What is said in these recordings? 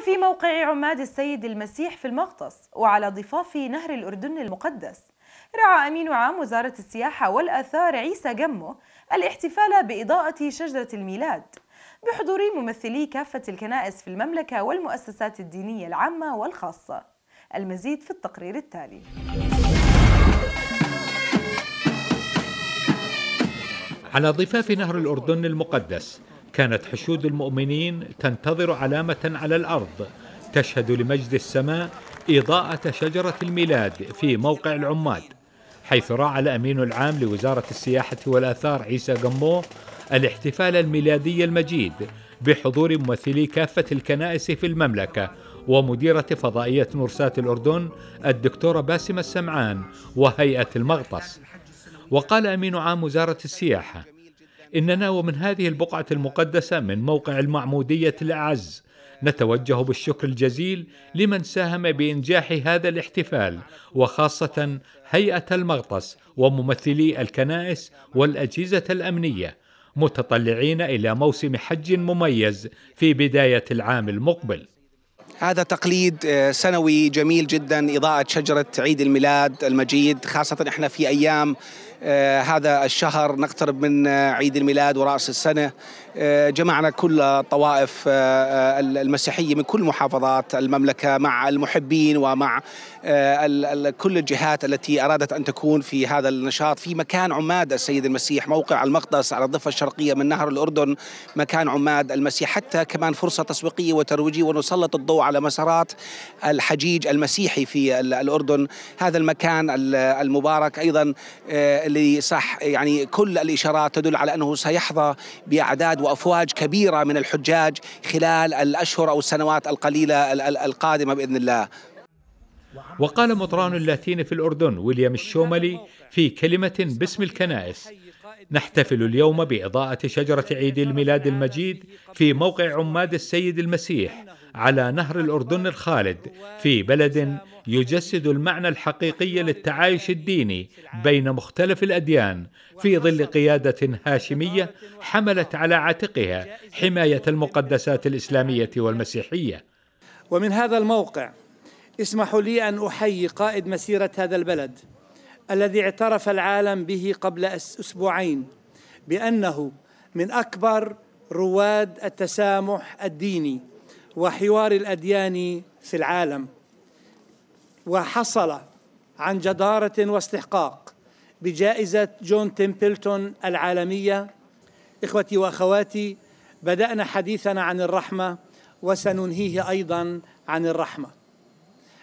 وفي موقع عماد السيد المسيح في المغطس وعلى ضفاف نهر الأردن المقدس رعى أمين عام وزارة السياحة والآثار عيسى جمو الاحتفال بإضاءة شجرة الميلاد بحضور ممثلي كافة الكنائس في المملكة والمؤسسات الدينية العامة والخاصة المزيد في التقرير التالي على ضفاف نهر الأردن المقدس كانت حشود المؤمنين تنتظر علامة على الأرض تشهد لمجد السماء إضاءة شجرة الميلاد في موقع العماد حيث راعى الأمين العام لوزارة السياحة والآثار عيسى قمو الاحتفال الميلادي المجيد بحضور ممثلي كافة الكنائس في المملكة ومديرة فضائية مرسات الأردن الدكتورة باسمة السمعان وهيئة المغطس وقال أمين عام وزارة السياحة إننا ومن هذه البقعة المقدسة من موقع المعمودية الأعز نتوجه بالشكر الجزيل لمن ساهم بإنجاح هذا الاحتفال وخاصة هيئة المغطس وممثلي الكنائس والأجهزة الأمنية متطلعين إلى موسم حج مميز في بداية العام المقبل هذا تقليد آه، سنوي جميل جدا إضاءة شجرة عيد الميلاد المجيد خاصة احنا في أيام آه، هذا الشهر نقترب من عيد الميلاد ورأس السنة آه، جمعنا كل الطوائف آه، المسيحية من كل محافظات المملكة مع المحبين ومع كل الجهات التي أرادت أن تكون في هذا النشاط في مكان عماد السيد المسيح موقع المقدس على الضفة الشرقية من نهر الأردن مكان عماد المسيح حتى كمان فرصة تسويقية وترويجية ونسلط الضوء على مسارات الحجيج المسيحي في الأردن هذا المكان المبارك أيضا اللي صح يعني كل الإشارات تدل على أنه سيحظى بأعداد وأفواج كبيرة من الحجاج خلال الأشهر أو السنوات القليلة القادمة بإذن الله وقال مطران اللاتيني في الأردن ويليام الشوملي في كلمة باسم الكنائس نحتفل اليوم بإضاءة شجرة عيد الميلاد المجيد في موقع عماد السيد المسيح على نهر الأردن الخالد في بلد يجسد المعنى الحقيقي للتعايش الديني بين مختلف الاديان في ظل قياده هاشميه حملت على عاتقها حمايه المقدسات الاسلاميه والمسيحيه ومن هذا الموقع اسمحوا لي ان احيي قائد مسيره هذا البلد الذي اعترف العالم به قبل اسبوعين بانه من اكبر رواد التسامح الديني وحوار الاديان في العالم وحصل عن جدارة واستحقاق بجائزة جون تيمبلتون العالمية إخوتي وأخواتي بدأنا حديثنا عن الرحمة وسننهيه أيضا عن الرحمة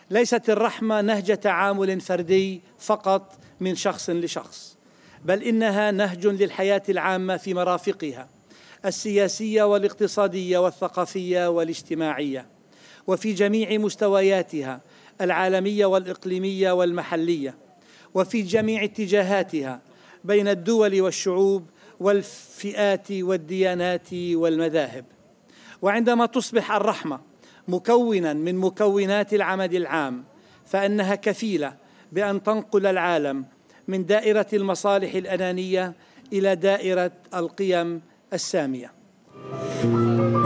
ليست الرحمة نهج تعامل فردي فقط من شخص لشخص بل إنها نهج للحياة العامة في مرافقها السياسية والاقتصادية والثقافية والاجتماعية وفي جميع مستوياتها العالمية والإقليمية والمحلية وفي جميع اتجاهاتها بين الدول والشعوب والفئات والديانات والمذاهب وعندما تصبح الرحمة مكونا من مكونات العمد العام فإنها كفيلة بأن تنقل العالم من دائرة المصالح الأنانية إلى دائرة القيم السامية.